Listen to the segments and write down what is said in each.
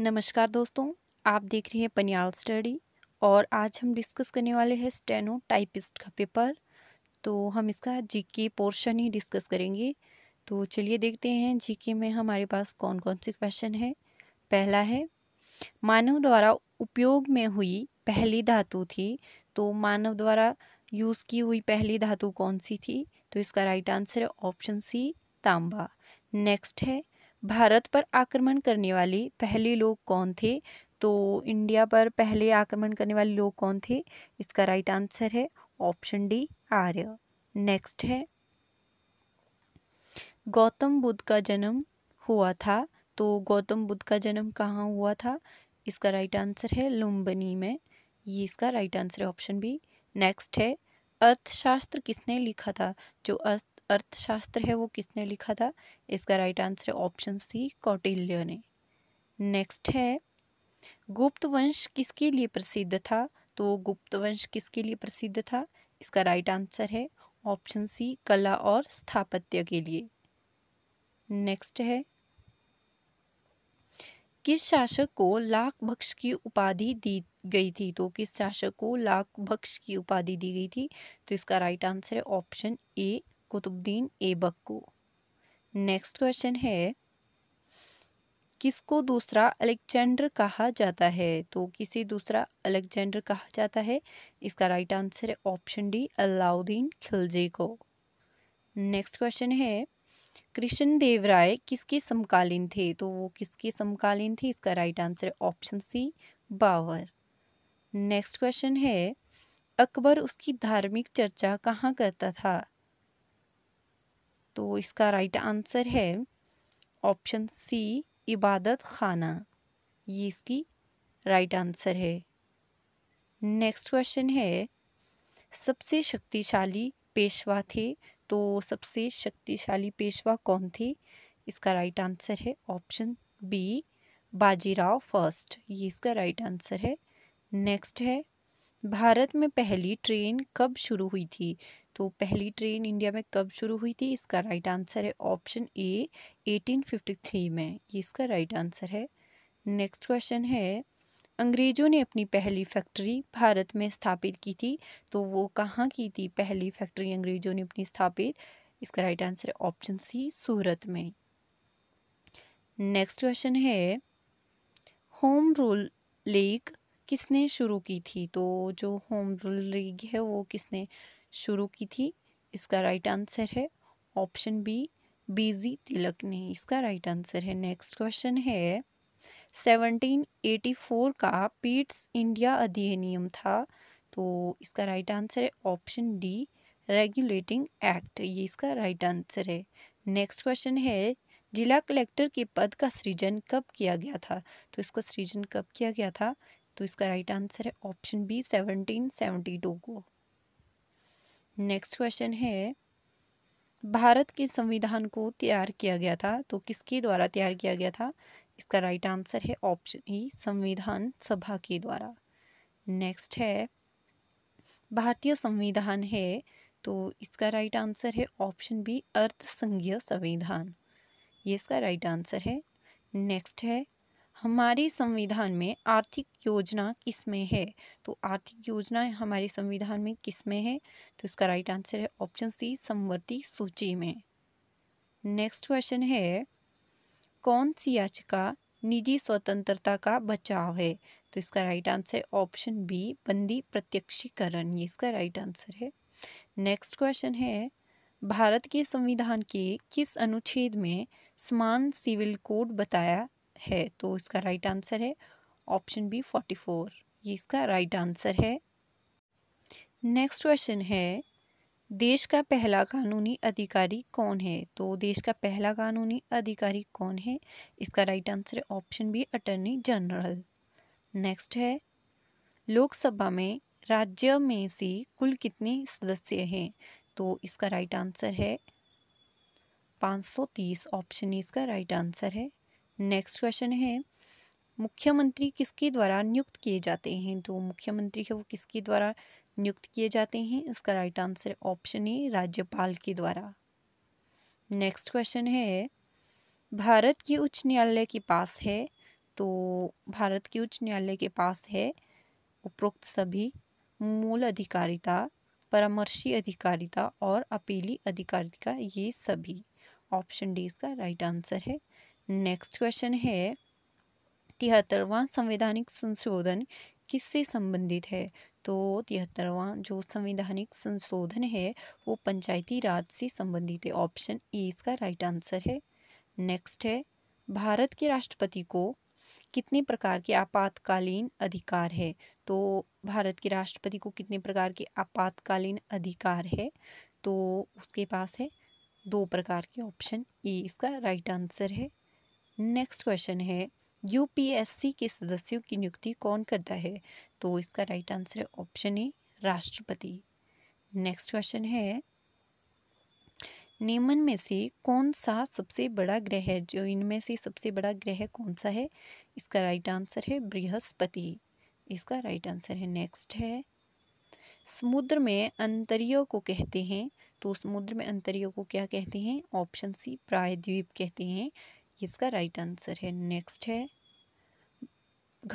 नमस्कार दोस्तों आप देख रहे हैं पनियाल स्टडी और आज हम डिस्कस करने वाले हैं स्टेनो टाइपिस्ट का पेपर तो हम इसका जीके पोर्शन ही डिस्कस करेंगे तो चलिए देखते हैं जीके में हमारे पास कौन कौन से क्वेश्चन है पहला है मानव द्वारा उपयोग में हुई पहली धातु थी तो मानव द्वारा यूज़ की हुई पहली धातु कौन सी थी तो इसका राइट आंसर है ऑप्शन सी तांबा नेक्स्ट है भारत पर आक्रमण करने वाले पहले लोग कौन थे तो इंडिया पर पहले आक्रमण करने वाले लोग कौन थे इसका राइट आंसर है ऑप्शन डी आर्य नेक्स्ट है गौतम बुद्ध का जन्म हुआ था तो गौतम बुद्ध का जन्म कहाँ हुआ था इसका राइट आंसर है लुम्बनी में ये इसका राइट आंसर है ऑप्शन बी नेक्स्ट है अर्थशास्त्र किसने लिखा था जो अर्थ अर्थशास्त्र है वो किसने लिखा था इसका राइट आंसर है ऑप्शन सी कौटिल्य ने नेक्स्ट है गुप्त वंश किसके लिए प्रसिद्ध था तो गुप्त वंश किसके लिए प्रसिद्ध था इसका राइट आंसर है ऑप्शन सी कला और स्थापत्य के लिए नेक्स्ट है किस शासक को लाख भक्ष की उपाधि दी गई थी तो किस शासक को लाख भक्ष की उपाधि दी गई थी तो इसका राइट आंसर है ऑप्शन ए कुतुबद्दीन ऐबक को नेक्स्ट क्वेश्चन है किसको दूसरा अलेक्जेंडर कहा जाता है तो किसे दूसरा अलेक्जेंडर कहा जाता है इसका राइट आंसर है ऑप्शन डी अलाउद्दीन खिलजी को नेक्स्ट क्वेश्चन है कृष्ण देव राय किसके समकालीन थे तो वो किसके समकालीन थे इसका राइट आंसर है option C Babur next question है अकबर उसकी धार्मिक चर्चा कहाँ करता था तो इसका राइट आंसर है ऑप्शन सी इबादत खाना ये इसकी राइट आंसर है नेक्स्ट क्वेश्चन है सबसे शक्तिशाली पेशवा थे तो सबसे शक्तिशाली पेशवा कौन थे इसका राइट आंसर है ऑप्शन बी बाजीराव फर्स्ट ये इसका राइट आंसर है नेक्स्ट है भारत में पहली ट्रेन कब शुरू हुई थी तो पहली ट्रेन इंडिया में कब शुरू हुई थी इसका राइट आंसर है ऑप्शन ए 1853 में ये इसका राइट आंसर है नेक्स्ट क्वेश्चन है अंग्रेज़ों ने अपनी पहली फैक्ट्री भारत में स्थापित की थी तो वो कहाँ की थी पहली फैक्ट्री अंग्रेज़ों ने अपनी स्थापित इसका राइट आंसर है ऑप्शन सी सूरत में नेक्स्ट क्वेश्चन है होम रूल लेक किसने शुरू की थी तो जो होम रूल लीग है वो किसने शुरू की थी इसका राइट आंसर है ऑप्शन बी बीजी तिलक ने इसका राइट आंसर है नेक्स्ट क्वेश्चन है 1784 का पीट्स इंडिया अधिनियम था तो इसका राइट आंसर है ऑप्शन डी रेगुलेटिंग एक्ट ये इसका राइट आंसर है नेक्स्ट क्वेश्चन है जिला कलेक्टर के पद का सृजन कब किया गया था तो इसका सृजन कब किया गया था तो इसका राइट आंसर है option B seventeen seventy two को नेक्स्ट क्वेश्चन है भारत के संविधान को तैयार किया गया था तो किसके द्वारा तैयार किया गया था इसका राइट आंसर है ऑप्शन ई e, संविधान सभा के द्वारा नेक्स्ट है भारतीय संविधान है तो इसका राइट आंसर है ऑप्शन बी अर्थसंघीय संविधान ये इसका राइट आंसर है नेक्स्ट है हमारे संविधान में आर्थिक योजना किस में है तो आर्थिक योजना हमारे संविधान में किस में है तो इसका राइट आंसर है ऑप्शन सी संवर्ती सूची में नेक्स्ट क्वेश्चन है कौन सी याचिका निजी स्वतंत्रता का बचाव है तो इसका राइट आंसर है ऑप्शन बी बंदी प्रत्यक्षीकरण ये इसका राइट आंसर है नेक्स्ट क्वेश्चन है भारत के संविधान के किस अनुच्छेद में समान सिविल कोड बताया है तो इसका राइट आंसर है ऑप्शन बी फोर्टी फोर ये इसका राइट आंसर है नेक्स्ट क्वेश्चन है देश का पहला कानूनी अधिकारी कौन है तो देश का पहला कानूनी अधिकारी कौन है इसका राइट आंसर है option B attorney general next है लोकसभा में राज्य में से कुल कितने सदस्य हैं तो इसका राइट आंसर है पाँच सौ तीस ऑप्शन इसका राइट आंसर है नेक्स्ट क्वेश्चन है मुख्यमंत्री किसके द्वारा नियुक्त किए जाते हैं तो मुख्यमंत्री है वो किसके द्वारा नियुक्त किए जाते हैं इसका राइट आंसर ऑप्शन ए राज्यपाल के द्वारा नेक्स्ट क्वेश्चन है भारत के उच्च न्यायालय के पास है तो भारत के उच्च न्यायालय के पास है उपरोक्त सभी मूल अधिकारिता परामर्शी अधिकारिता और अपीली अधिकारिता ये सभी ऑप्शन डी इसका राइट आंसर है नेक्स्ट क्वेश्चन है तिहत्तरवां संवैधानिक संशोधन किससे संबंधित है तो तिहत्तरवां जो संवैधानिक संशोधन है वो पंचायती राज से संबंधित है ऑप्शन ए इसका राइट आंसर है नेक्स्ट है भारत के राष्ट्रपति को कितने प्रकार के आपातकालीन अधिकार है तो भारत के राष्ट्रपति को कितने प्रकार के आपातकालीन अधिकार है तो उसके पास है दो प्रकार के ऑप्शन ए इसका राइट आंसर है नेक्स्ट क्वेश्चन है यूपीएससी के सदस्यों की नियुक्ति कौन करता है तो इसका राइट आंसर है ऑप्शन ए राष्ट्रपति नेक्स्ट क्वेश्चन है नेमन में से कौन सा सबसे बड़ा ग्रह है जो इनमें से सबसे बड़ा ग्रह कौन सा है इसका राइट आंसर है बृहस्पति इसका राइट आंसर है नेक्स्ट है समुद्र में अंतरियों को कहते हैं तो समुद्र में अंतरियों को क्या कहते हैं ऑप्शन सी प्रायद्वीप कहते हैं इसका राइट आंसर है नेक्स्ट है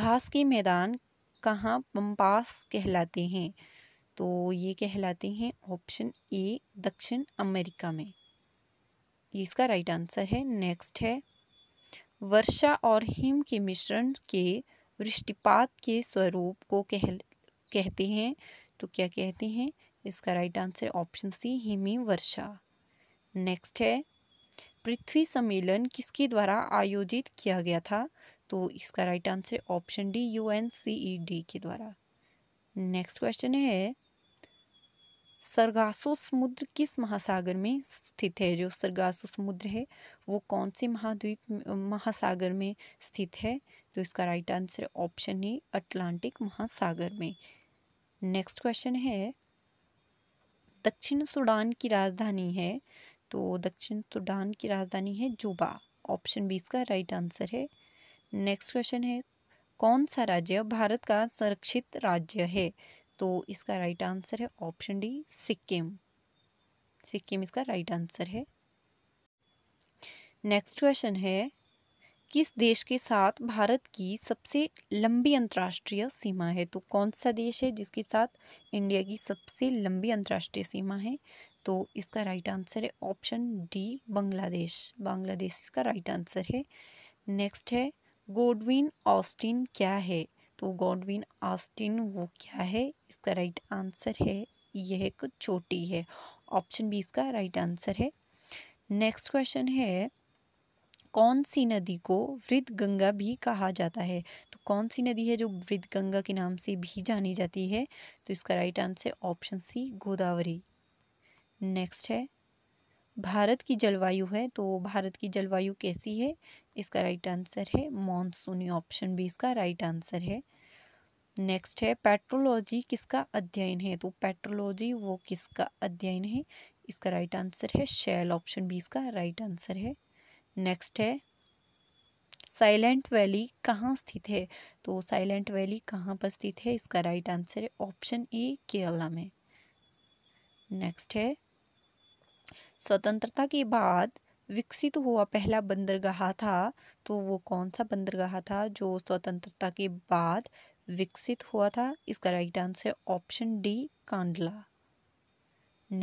घास के मैदान कहाँ पम्पास कहलाते हैं तो ये कहलाते हैं ऑप्शन ए दक्षिण अमेरिका में इसका राइट आंसर है नेक्स्ट है वर्षा और हिम के मिश्रण के वृष्टिपात के स्वरूप को कह कहते हैं तो क्या कहते हैं इसका राइट आंसर ऑप्शन सी हिमी वर्षा नेक्स्ट है पृथ्वी सम्मेलन किसके द्वारा आयोजित किया गया था तो इसका right answer option D U N C E D के द्वारा नेक्स्ट क्वेश्चन है सरगासो समुद्र किस महासागर में स्थित है जो सरगासो समुद्र है वो कौन से महाद्वीप महासागर में स्थित है तो इसका right answer option A Atlantic महासागर में नेक्स्ट क्वेश्चन है दक्षिण सूडान की राजधानी है तो दक्षिण सूडान की राजधानी है जुबा ऑप्शन बी इसका राइट आंसर है नेक्स्ट क्वेश्चन है कौन सा राज्य भारत का संरक्षित राज्य है तो इसका राइट आंसर है ऑप्शन डी सिक्किम सिक्किम इसका राइट आंसर है नेक्स्ट क्वेश्चन है किस देश के साथ भारत की सबसे लंबी अंतर्राष्ट्रीय सीमा है तो कौन सा देश है जिसके साथ इंडिया की सबसे लंबी अंतर्राष्ट्रीय सीमा है तो इसका राइट आंसर है ऑप्शन डी बांग्लादेश बांग्लादेश इसका राइट आंसर है नेक्स्ट है गोडविन ऑस्टिन क्या है तो गोडविन ऑस्टिन वो क्या है इसका राइट आंसर है यह एक छोटी है ऑप्शन बी इसका राइट आंसर है नेक्स्ट क्वेश्चन है कौन सी नदी को वृद्ध गंगा भी कहा जाता है तो कौन सी नदी है जो वृद्ध गंगा के नाम से भी जानी जाती है तो इसका राइट आंसर है ऑप्शन सी गोदावरी नेक्स्ट है भारत की जलवायु है तो भारत की जलवायु कैसी है इसका राइट आंसर है मानसूनी ऑप्शन भी इसका राइट आंसर है नेक्स्ट है पेट्रोलॉजी किसका अध्ययन है तो पेट्रोलॉजी वो किसका अध्ययन है इसका राइट आंसर है शेल ऑप्शन भी इसका राइट आंसर है नेक्स्ट है साइलेंट वैली कहाँ स्थित है तो साइलेंट वैली कहाँ पर स्थित है इसका राइट आंसर है ऑप्शन ए केरला में नेक्स्ट है स्वतंत्रता के बाद विकसित हुआ पहला बंदरगाह था तो वो कौन सा बंदरगाह था जो स्वतंत्रता के बाद विकसित हुआ था इसका right answer option D Kandla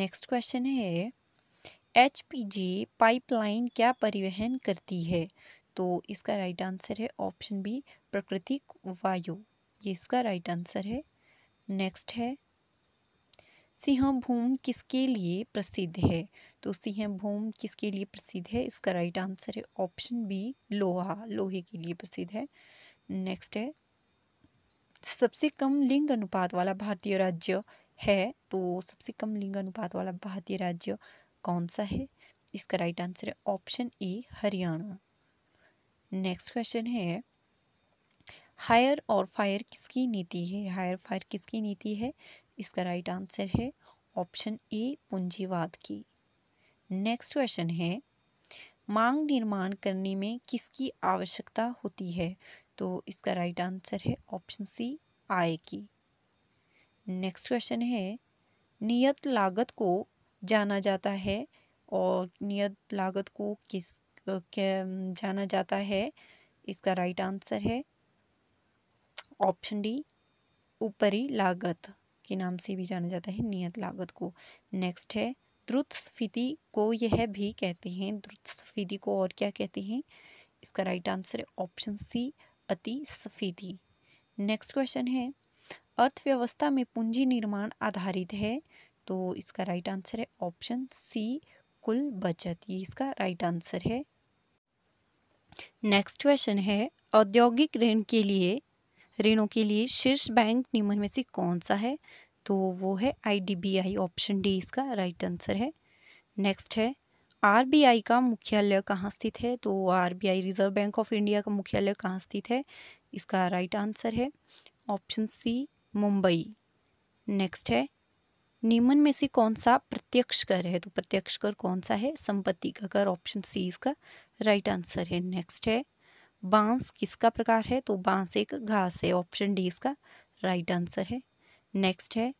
next question है एच पाइपलाइन क्या परिवहन करती है तो इसका राइट आंसर है ऑप्शन बी प्राकृतिक वायु ये इसका राइट आंसर है नेक्स्ट है सिंहभूम किसके लिए प्रसिद्ध है तो सिंहभूम किसके लिए प्रसिद्ध है इसका राइट आंसर है ऑप्शन बी लोहा लोहे के लिए प्रसिद्ध है नेक्स्ट है सबसे कम लिंग अनुपात वाला भारतीय राज्य है तो सबसे कम लिंग अनुपात वाला भारतीय राज्य कौन सा है इसका राइट आंसर है option A Haryana next question है हायर और फायर किसकी नीति है हायर फायर किसकी नीति है इसका राइट आंसर है ऑप्शन ए पूंजीवाद की नेक्स्ट क्वेश्चन है मांग निर्माण करने में किसकी आवश्यकता होती है तो इसका राइट आंसर है ऑप्शन सी आय की नेक्स्ट क्वेश्चन है नियत लागत को जाना जाता है और नियत लागत को किस जाना जाता है इसका राइट आंसर है ऑप्शन डी ऊपरी लागत के नाम से भी जाना जाता है नियत लागत को नेक्स्ट है द्रुतस्फीति को यह भी कहते हैं द्रुतस्फीति को और क्या कहते हैं इसका राइट आंसर है ऑप्शन सी अति स्फीति नेक्स्ट क्वेश्चन है अर्थव्यवस्था में पूंजी निर्माण आधारित है तो इसका राइट आंसर है ऑप्शन सी कुल बचत ये इसका राइट आंसर है नेक्स्ट क्वेश्चन है औद्योगिक ऋण के लिए ऋणों के लिए शीर्ष बैंक निम्न में से कौन सा है तो वो है आई ऑप्शन डी इसका राइट आंसर है नेक्स्ट है आरबीआई का मुख्यालय कहाँ स्थित है तो RBI reserve bank of India का मुख्यालय कहाँ स्थित है इसका राइट आंसर है ऑप्शन सी मुंबई नेक्स्ट है निम्न में से कौन सा प्रत्यक्ष कर है तो प्रत्यक्ष कर कौन सा है संपत्ति का कर ऑप्शन सी इसका राइट आंसर है नेक्स्ट है बांस किसका प्रकार है तो बांस एक घास है ऑप्शन डी इसका राइट आंसर है नेक्स्ट है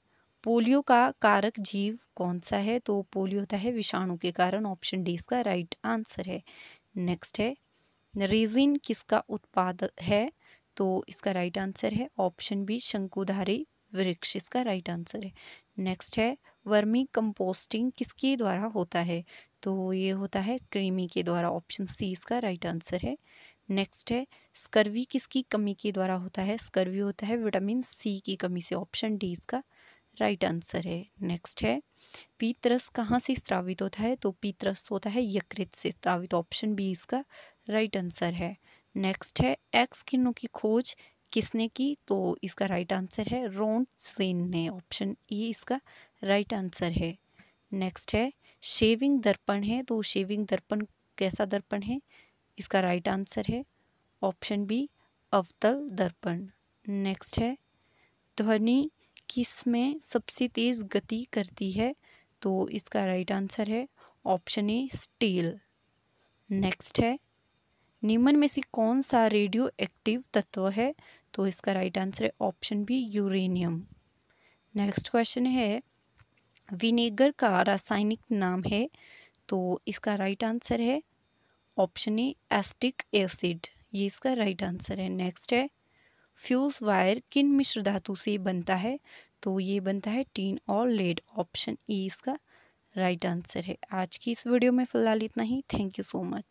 पोलियो का कारक जीव कौन सा है तो पोलियो होता है विषाणु के कारण ऑप्शन डी इसका राइट आंसर है नेक्स्ट है रेजिन किसका उत्पाद है तो इसका राइट आंसर है ऑप्शन बी शंकुधारी वृक्ष इसका राइट आंसर है नेक्स्ट है वर्मी कंपोस्टिंग किसके द्वारा होता है तो ये होता है क्रीमी के द्वारा ऑप्शन सी इसका राइट आंसर है नेक्स्ट है स्कर्वी किसकी कमी के द्वारा होता है स्कर्वी होता है विटामिन सी की कमी से ऑप्शन डी इसका राइट आंसर है नेक्स्ट है पीतरस कहाँ से स्त्रावित होता है तो पीतरस होता है यकृत से स्त्रावित ऑप्शन बी इसका राइट आंसर है नेक्स्ट है एक्स किरणों की खोज किसने की तो इसका राइट आंसर है रोन सेन ने ऑप्शन ई e इसका राइट आंसर है नेक्स्ट है शेविंग दर्पण है तो शेविंग दर्पण कैसा दर्पण है इसका राइट आंसर है ऑप्शन बी अवतल दर्पण नेक्स्ट है ध्वनि किस में सबसे तेज़ गति करती है तो इसका राइट आंसर है ऑप्शन ए स्टील नेक्स्ट है निम्न में से कौन सा रेडियो एक्टिव तत्व है तो इसका राइट आंसर है option B uranium next question है विनेगर का रासायनिक नाम है तो इसका राइट आंसर है ऑप्शन ई एस्टिक एसिड ये इसका राइट आंसर है नेक्स्ट है फ्यूज वायर किन मिश्र धातु से बनता है तो ये बनता है टीन और लेड ऑप्शन ई इसका राइट आंसर है आज की इस वीडियो में फ़िलहाल इतना ही थैंक यू सो मच